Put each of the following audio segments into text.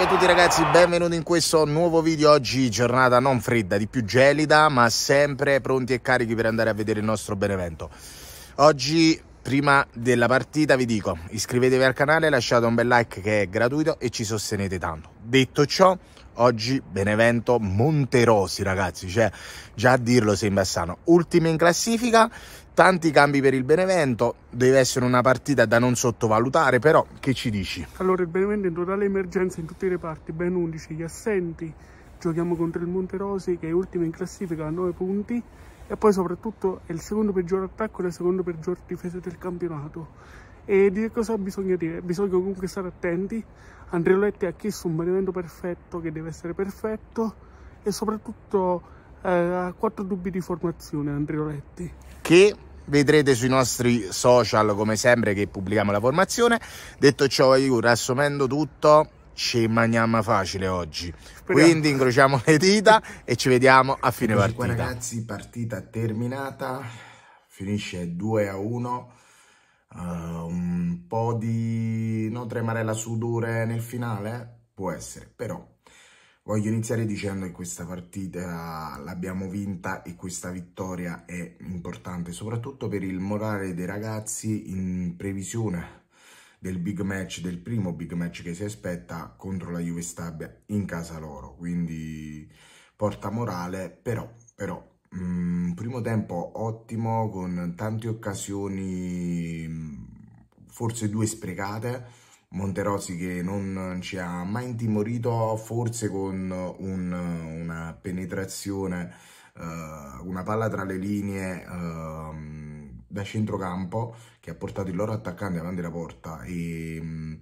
Ciao a tutti ragazzi, benvenuti in questo nuovo video. Oggi giornata non fredda, di più gelida, ma sempre pronti e carichi per andare a vedere il nostro Benevento. Oggi prima della partita vi dico iscrivetevi al canale, lasciate un bel like che è gratuito e ci sostenete tanto. Detto ciò, oggi Benevento Monterosi ragazzi, cioè già a dirlo sembra sano Ultima in classifica, tanti cambi per il Benevento, deve essere una partita da non sottovalutare, però che ci dici? Allora il Benevento è in totale emergenza in tutte le parti, ben 11 gli assenti, giochiamo contro il Monterosi che è ultimo in classifica a 9 punti e poi soprattutto è il secondo peggior attacco e la seconda peggior difesa del campionato. E di che cosa bisogna dire? Bisogna comunque stare attenti. Andreoletti ha chiesto un movimento perfetto che deve essere perfetto e soprattutto eh, ha quattro dubbi di formazione Andreoletti. Che vedrete sui nostri social come sempre che pubblichiamo la formazione. Detto ciò io riassumendo tutto ci maniamo facile oggi. Speriamo. Quindi incrociamo le dita e ci vediamo a fine Quindi, partita. Ragazzi, partita terminata, finisce 2 a 1. Uh, eh, un po' di no, tremarella sudore nel finale può essere, però voglio iniziare dicendo che questa partita l'abbiamo vinta e questa vittoria è importante soprattutto per il morale dei ragazzi in previsione del big match, del primo big match che si aspetta contro la Juve Stabia in casa loro, quindi porta morale, però, però mh, mm, primo tempo ottimo con tante occasioni, mm, forse due sprecate, Monterosi che non ci ha mai intimorito, forse con un, una penetrazione, uh, una palla tra le linee. Uh, da centrocampo che ha portato il loro attaccante davanti alla porta e mm,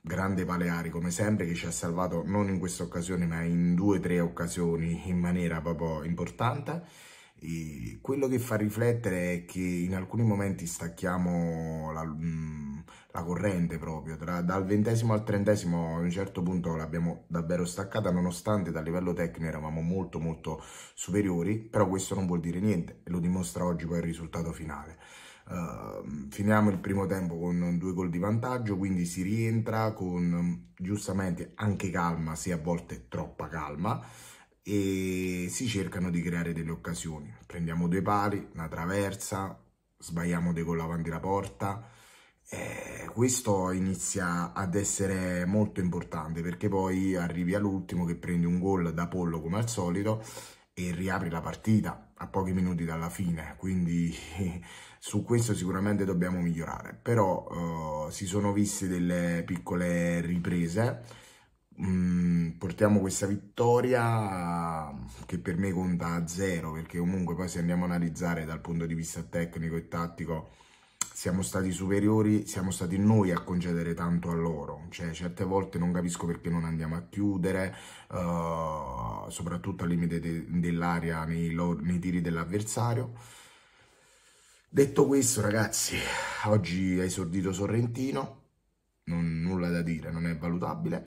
grande Paleari come sempre che ci ha salvato non in questa occasione ma in due o tre occasioni in maniera proprio importante e quello che fa riflettere è che in alcuni momenti stacchiamo la, mm, la corrente proprio, Tra, dal ventesimo al trentesimo a un certo punto l'abbiamo davvero staccata nonostante dal livello tecnico eravamo molto molto superiori, però questo non vuol dire niente e lo dimostra oggi poi il risultato finale. Uh, finiamo il primo tempo con due gol di vantaggio, quindi si rientra con giustamente anche calma, se a volte troppa calma, e si cercano di creare delle occasioni. Prendiamo due pali, una traversa, sbagliamo dei gol avanti la porta. Eh, questo inizia ad essere molto importante perché poi arrivi all'ultimo che prendi un gol da pollo come al solito e riapri la partita a pochi minuti dalla fine quindi su questo sicuramente dobbiamo migliorare però eh, si sono viste delle piccole riprese Mm, portiamo questa vittoria che per me conta a zero, perché comunque poi se andiamo a analizzare dal punto di vista tecnico e tattico siamo stati superiori, siamo stati noi a concedere tanto a loro, cioè certe volte non capisco perché non andiamo a chiudere, uh, soprattutto al limite de dell'area nei, nei, tiri dell'avversario. Detto questo ragazzi, oggi ha esordito Sorrentino, non, nulla da dire, non è valutabile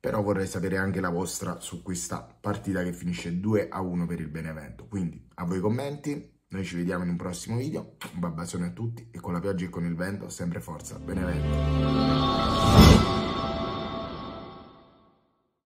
però vorrei sapere anche la vostra su questa partita che finisce 2 a 1 per il Benevento. Quindi a voi i commenti, noi ci vediamo in un prossimo video, un babbasone a tutti e con la pioggia e con il vento sempre forza Benevento.